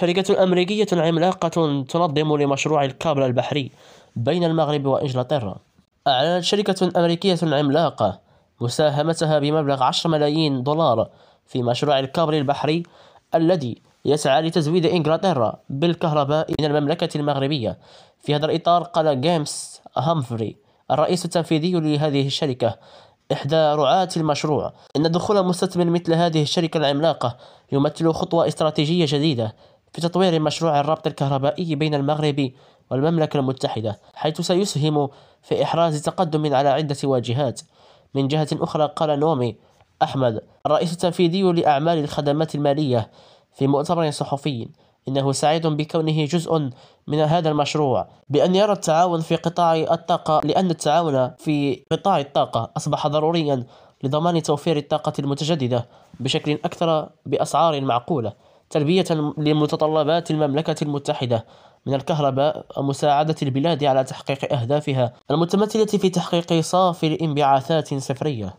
شركة أمريكية عملاقة تنظم لمشروع الكابل البحري بين المغرب وإنجلترا أعلنت شركة أمريكية عملاقة مساهمتها بمبلغ 10 ملايين دولار في مشروع الكابل البحري الذي يسعى لتزويد إنجلترا بالكهرباء من المملكة المغربية في هذا الإطار قال جيمس هامفري الرئيس التنفيذي لهذه الشركة إحدى رعاة المشروع إن دخول مستثمر مثل هذه الشركة العملاقة يمثل خطوة استراتيجية جديدة في تطوير مشروع الربط الكهربائي بين المغرب والمملكة المتحدة حيث سيسهم في إحراز تقدم على عدة واجهات من جهة أخرى قال نومي أحمد الرئيس التنفيذي لأعمال الخدمات المالية في مؤتمر صحفي إنه سعيد بكونه جزء من هذا المشروع بأن يرى التعاون في قطاع الطاقة لأن التعاون في قطاع الطاقة أصبح ضروريا لضمان توفير الطاقة المتجددة بشكل أكثر بأسعار معقولة تلبية لمتطلبات المملكة المتحدة من الكهرباء ومساعدة البلاد على تحقيق أهدافها المتمثلة في تحقيق صافي الانبعاثات صفرية